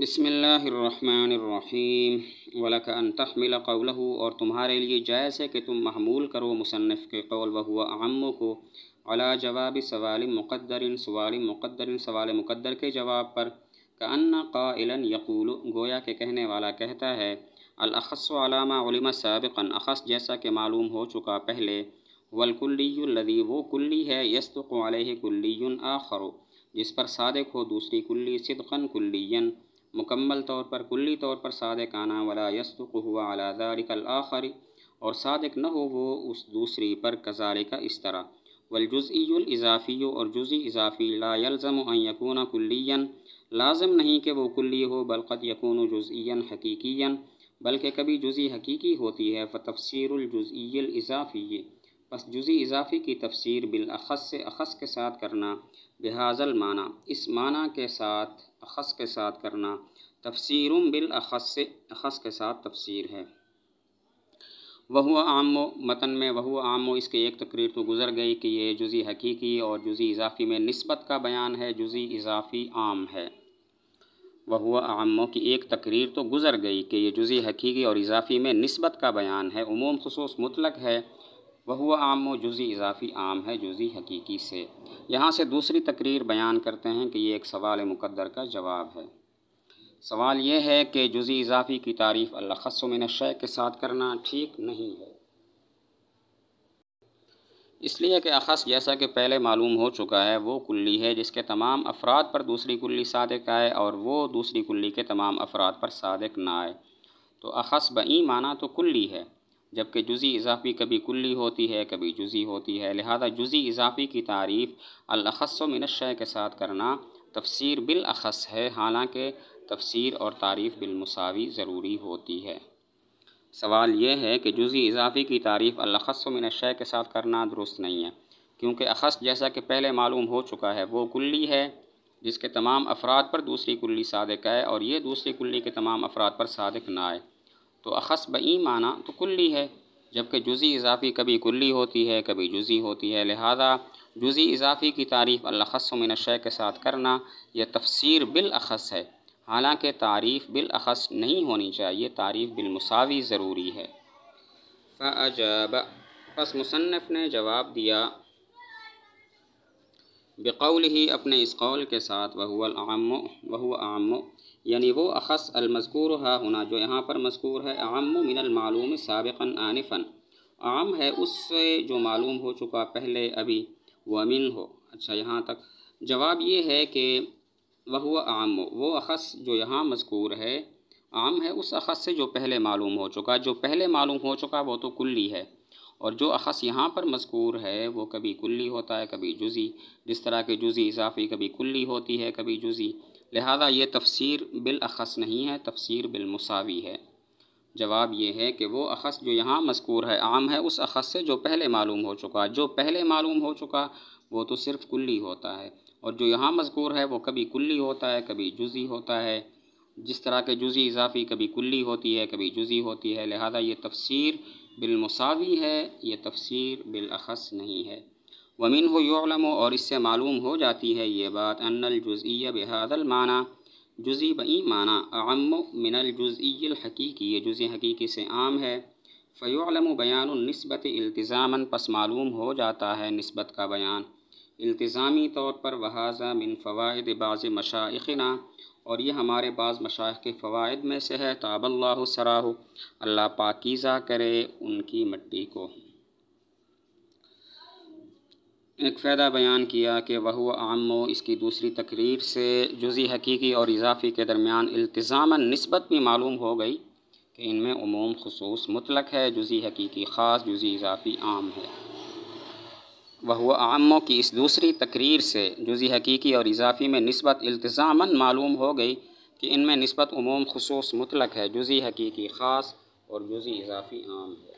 बसमीम् वलक अन तहमिल कौलह और तुम्हारे लिए जायज़ है कि तुम महमूल करो मुसनफ़ के कौल व हुआ आमों को अला जवाब सवाल मुकद्दर सवाल मुकद्दर सवाल मुकद्दर के जवाब पर कान्ना कालन यकूल गोया के कहने वाला कहता है अलखसलामा सबक़न अखस जैसा कि मालूम हो चुका पहले वलकुल्ली वो कुल्ली है यस्तुक़ कुल्ली आखर जिस पर सादक हो दूसरी कुल्ली सिदकन कुल्लियन मुकम्मल तौर पर कुल्ली तौर पर सादक आना वाला यस्तुक हुआ अलादारिकल आखरी और सदक न हो वो उस दूसरी पर कजारे का इस तरह वलजुज़ीज़ाफ़ी और जुज़ी इजाफ़ी लाजम यकून कुल्लीन लाजम नहीं कि वो कुल्ली हो बलकत यकून जुज़ीन हकीकिया बल्कि कभी जुज़ी हकीकी होती है फ़तफ़सरजुज़ीज़ाफ़ी बस जुज़ी इजाफी की तफसीर बिलखस से अखस के साथ करना बेहाजल माना इस माना के साथ अखस के साथ करना तफसर बिलखस से अखस के साथ तफसीर है वह आम मतन में वह आम इसके एक तकरीर तो गुज़र गई कि ये जुज़ी हकीकी और जुज़ी इजाफ़ी में नस्बत का बयान है जुज़ी इजाफ़ी आम है वह आमों की एक तकरीर तो गुज़र गई कि ये जुज़ी हकीकी और इजाफ़ी में नस्बत का बयान है उमूम खसूस मुतलक है वह आम व जुज़ी इजाफ़ी आम है जुज़ी हकीकी से यहाँ से दूसरी तकरीर बयान करते हैं कि ये एक सवाल मुकद्दर का जवाब है सवाल यह है कि जुज़ी इजाफ़ी की तारीफ़ अल्लाखसमिन शय के साथ करना ठीक नहीं है इसलिए कि अखस जैसा कि पहले मालूम हो चुका है वो कुल्ली है जिसके तमाम अफराद पर दूसरी कुल्ली सादक आए और वो दूसरी कुल्ली के तमाम अफराद पर सादक ना आए तो अखस बई माना तो कुल्ली है जबकि जुज़ी इजाफ़ी कभी कुल्ली होती है कभी जुज़ी होती है लिहाजा जुज़ी इजाफ़ी की तारीफ़ अलखस मिनशय के साथ करना तफसीर बिलखस है हालांकि तफसीर और तारीफ़ बिलमसावी ज़रूरी होती है सवाल यह है कि जुज़ी इजाफ़ी की तारीफ़ अलखस मिनशय के साथ करना दुरुस्त नहीं है क्योंकि अखस जैसा कि पहले मालूम हो चुका है वो कुल्ली है जिसके तमाम अफराद पर दूसरी कुल्ली सादक है और ये दूसरी कुल्ली के तमाम अफराद पर सादक ना आए तो अखस बई माना तो कुल्ली है जबकि जुज़ी इजाफ़ी कभी कुल्ली होती है कभी जुज़ी होती है लिहाजा जुज़ी इजाफ़ी की तारीफ़ अलखस मिनशय के साथ करना यह तफसीर बिलअस है हालांकि तारीफ़ बिलअस नहीं होनी चाहिए तारीफ़ बिलमसावी ज़रूरी है फ़ाजब बस मुसनफ़ ने जवाब दिया बेकौल ही अपने इस कौल के साथ वहुअल आम यानी वो अखस अलमजकूर हा होना जो यहाँ पर मजकूर है आम मिनलमूम सबकन आनफ़न आम है उससे जो मालूम हो चुका पहले अभी वो अमिन हो अच्छा यहाँ तक जवाब ये है कि वह आम वो अखस जो यहाँ मजकूर है आम है उस अखस से जो पहले मालूम हो चुका जो पहले मालूम हो चुका वो तो कुल्ली है और जो अखस यहाँ पर मजकूर है वो कभी कुल्ली होता है कभी जुजी जिस तरह के जुजी इजाफी कभी कुल्ली होती है कभी जुजी लिहाजा ये तफसीर बिलअस नहीं है तफसीर बिलमसावी है जवाब ये है कि वो अखस जो यहाँ मजकूर है आम है उस अखस से जो पहले मालूम हो चुका जो पहले मालूम हो चुका वो तो सिर्फ कुल्ली होता है और जो यहाँ मजकूर है वो कभी कुल्ली होता है कभी जुजी होता है जिस तरह के जुजी इजाफी कभी कुल्ली होती है कभी जुजी होती है लिहाजा ये तफसीर बिलमसावी है ये तफसीर बिलखस नहीं है वमिन हो योलम और इससे मालूम हो जाती है ये बात अनल जुज़िया बेहदल माना जुज़ी बई माना आम मिनल जुज़ील हकीकी ये जुज़ी हकीकी से आम है फ़योलम बयान नस्बत पस मालूम हो जाता है नस्बत का बयान अल्तज़ामी तौर पर वहाजा मिन फ़वाद बाज़ मशाइना और ये हमारे बाज़ मशाह के फ़वाद में से है ताबल्ला सराह अल्लाह पाकिज़ा करे उनकी मट्टी को एक फ़ायदा बयान किया कि वह आम इसकी दूसरी तकरीर से जुजी हकीकी और इजाफ़ी के दरमियान अल्तज़ाम नस्बत भी मालूम हो गई कि इनमें उमूम खसूस मुतलक है जुजी हकीकी ख़ास जुजी इजाफ़ी आम है वह आमों की इस दूसरी तकरीर से जुजी हकीकी और इजाफ़ी में नस्बत इल्तज़ामा मालूम हो गई कि इनमें नस्बत उमूम खसूस मुतलक है जुजी हकीकी ख़ास और जुजी इजाफ़ी आम है